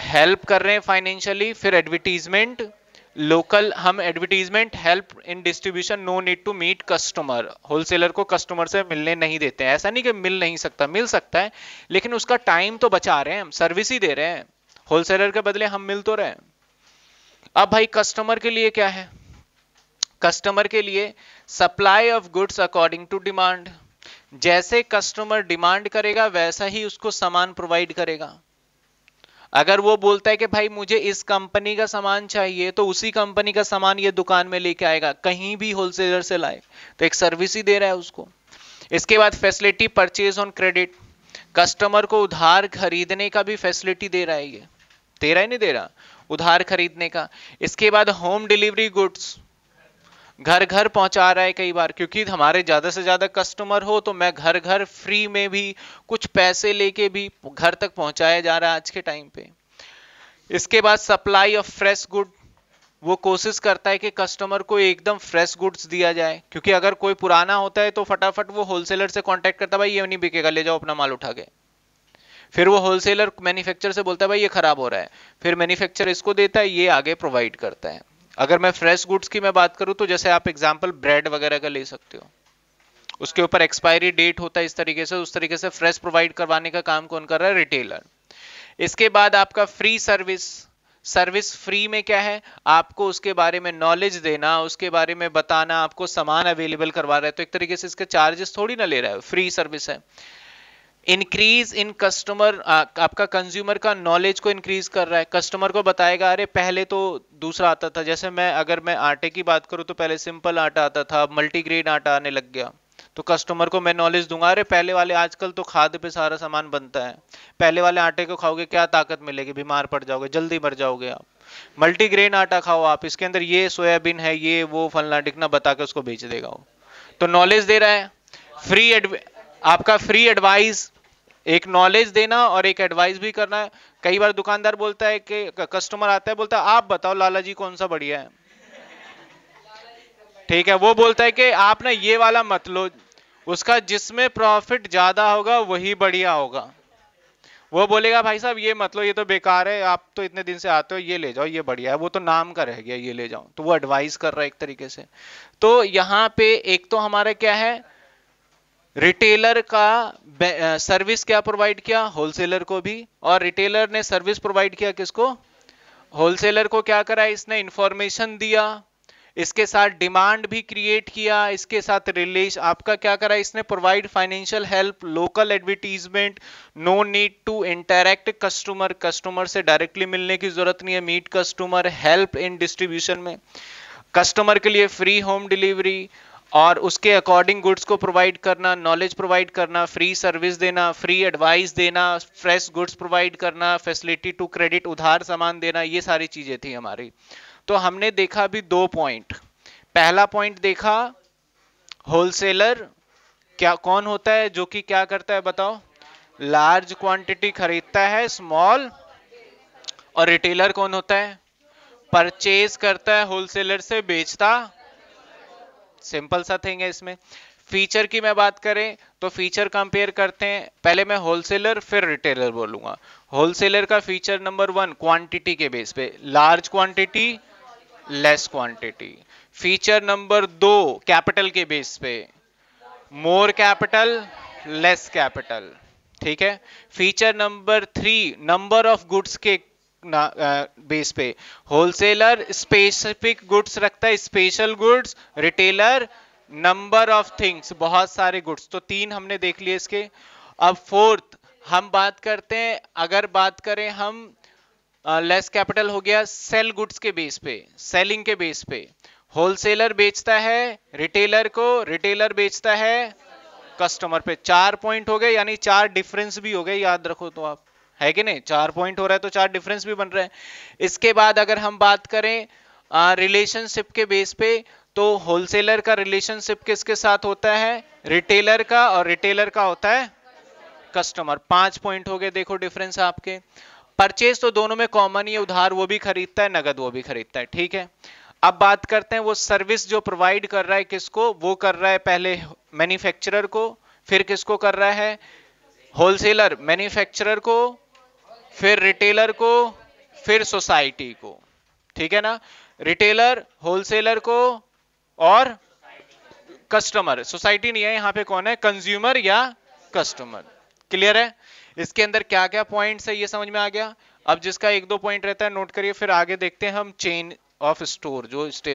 help कर रहे हैं फाइनेंशियली फिर एडवर्टीजमेंट लोकल हम advertisement help in distribution no need to meet customer wholesaler को कस्टमर से मिलने नहीं देते हैं ऐसा नहीं कि मिल नहीं सकता मिल सकता है लेकिन उसका टाइम तो बचा रहे हैं हम सर्विस ही दे रहे हैं होलसेलर के बदले हम मिल तो रहे हैं अब भाई कस्टमर के लिए क्या है कस्टमर के लिए supply of goods according to demand जैसे कस्टमर डिमांड करेगा वैसा ही उसको सामान प्रोवाइड करेगा अगर वो बोलता है कि भाई मुझे इस कंपनी का सामान चाहिए तो उसी कंपनी का सामान ये दुकान में लेके आएगा कहीं भी होलसेलर से लाए तो एक सर्विस ही दे रहा है उसको इसके बाद facility purchase on credit customer को उधार खरीदने का भी फैसिलिटी दे रहा है ये दे रहा है नहीं दे रहा उधार खरीदने का इसके बाद होम डिलीवरी गुड्स घर घर पहुंचा रहा है कई बार क्योंकि हमारे ज़्यादा से ज़्यादा कस्टमर हो तो मैं घर घर फ्री में भी कुछ पैसे लेके भी घर तक पहुंचाया जा रहा है आज के टाइम पे इसके बाद सप्लाई ऑफ फ्रेश गुड वो कोशिश करता है कि कस्टमर को एकदम फ्रेश गुड्स दिया जाए क्योंकि अगर कोई पुराना होता है तो फटाफट वो होलसेलर से कांटेक्ट करता है भाई ये नहीं बिकेगा ले जाओ अपना माल उठा के फिर वो होलसेलर मैन्युफैक्चर से बोलता है भाई ये खराब हो रहा है फिर मैन्युफैक्चर इसको देता है ये आगे प्रोवाइड करता है अगर मैं फ्रेश गुड्स की मैं बात करूं तो जैसे आप एग्जाम्पल ब्रेड वगैरह का ले सकते हो उसके ऊपर एक्सपायरी डेट होता है इस तरीके से उस तरीके से फ्रेश प्रोवाइड करवाने का काम कौन कर रहा है रिटेलर इसके बाद आपका फ्री सर्विस सर्विस फ्री में क्या है आपको उसके बारे में नॉलेज देना उसके बारे में बताना आपको सामान अवेलेबल करवा रहा है तो एक तरीके से इसके चार्जेस थोड़ी ना ले रहा है फ्री सर्विस है इंक्रीज इन कस्टमर आपका कंज्यूमर का नॉलेज को इंक्रीज कर रहा है कस्टमर को बताएगा अरे पहले तो दूसरा आता था जैसे मैं अगर मैं आटे की बात करूं तो पहले सिंपल आटा आता था अब मल्टीग्रेन आटा आने लग गया तो कस्टमर को मैं नॉलेज दूंगा अरे पहले वाले आजकल तो खाद पे सारा सामान बनता है पहले वाले आटे को खाओगे क्या ताकत मिलेगी बीमार पड़ जाओगे जल्दी मर जाओगे आप मल्टीग्रेन आटा खाओ आप इसके अंदर ये सोयाबीन है ये वो फलना टिकना बता के उसको बेच देगा वो तो नॉलेज दे रहा है फ्री आपका फ्री एडवाइस एक नॉलेज देना और एक एडवाइस भी करना कई बार दुकानदार बोलता है कि कस्टमर आता है बोलता है आप बताओ लाला जी कौन सा बढ़िया है ठीक है वो बोलता है कि आप ना ये वाला मत लो उसका जिसमें प्रॉफिट ज्यादा होगा वही बढ़िया होगा वो बोलेगा भाई साहब ये मत लो ये तो बेकार है आप तो इतने दिन से आते हो ये ले जाओ ये बढ़िया है वो तो नाम का रह गया ये ले जाओ तो वो एडवाइस कर रहा है एक तरीके से तो यहाँ पे एक तो हमारा क्या है रिटेलर का सर्विस क्या प्रोवाइड किया होलसेलर को भी और रिटेलर ने सर्विस प्रोवाइड किया किसको होलसेलर को क्या करा इसने इंफॉर्मेशन दिया इसके साथ डिमांड भी क्रिएट किया इसके साथ रिलेश आपका क्या करा इसने provide financial help local advertisement no need to interact customer customer से डायरेक्टली मिलने की जरूरत नहीं है meet customer help in distribution में कस्टमर के लिए फ्री होम डिलीवरी और उसके अकॉर्डिंग गुड्स को प्रोवाइड करना नॉलेज प्रोवाइड करना फ्री सर्विस देना फ्री एडवाइस देना फ्रेश गुड्स प्रोवाइड करना फैसिलिटी टू क्रेडिट उधार सामान देना ये सारी चीज़ें थी हमारी तो हमने देखा भी दो पॉइंट पहला पॉइंट देखा होलसेलर क्या कौन होता है जो कि क्या करता है बताओ लार्ज क्वांटिटी खरीदता है स्मॉल और रिटेलर कौन होता है परचेज करता है होलसेलर से बेचता सिंपल सा थिंग है इसमें फीचर की मैं बात करें तो फीचर कंपेयर करते हैं पहले मैं होलसेलर फिर रिटेलर बोलूंगा होलसेलर का फीचर नंबर वन क्वांटिटी के बेस पे large quantity less quantity feature number दो कैपिटल के बेस पे मोर कैपिटल लेस कैपिटल ठीक है feature number three number of goods के ना बेस पे होलसेलर स्पेसिफिक गुड्स रखता है special goods retailer number of things बहुत सारे गुड्स तो तीन हमने देख लिए इसके अब फोर्थ हम बात करते हैं अगर बात करें हम लेस कैपिटल हो गया सेल गुड्स के बेस पे सेलिंग के बेस पे होलसेलर बेचता है रिटेलर को रिटेलर बेचता है कस्टमर पे चार पॉइंट हो गए यानी चार डिफरेंस भी हो गए याद रखो तो आप है कि नहीं चार पॉइंट हो रहा है तो चार डिफरेंस भी बन रहे हैं इसके बाद अगर हम बात करें रिलेशनशिप के बेस पे तो होलसेलर का रिलेशनशिप किसके साथ होता है रिटेलर का और रिटेलर का होता है कस्टमर पांच पॉइंट हो गए देखो डिफरेंस आपके परचेज तो दोनों में कॉमन ही उधार वो भी खरीदता है नगद वो भी खरीदता है ठीक है अब बात करते हैं वो सर्विस जो प्रोवाइड कर रहा है किसको वो कर रहा है पहले मैन्युफैक्चरर को फिर किसको कर रहा है होलसेलर मैन्युफैक्चरर को फिर रिटेलर को फिर सोसाइटी को ठीक है ना रिटेलर होलसेलर को और कस्टमर सोसाइटी नहीं है यहां पे कौन है कंज्यूमर या कस्टमर क्लियर है इसके अंदर क्या क्या पॉइंट्स है ये समझ में आ गया अब जिसका एक दो पॉइंट रहता है नोट करिए फिर आगे देखते हैं हम चेन ऑफ स्टोर जो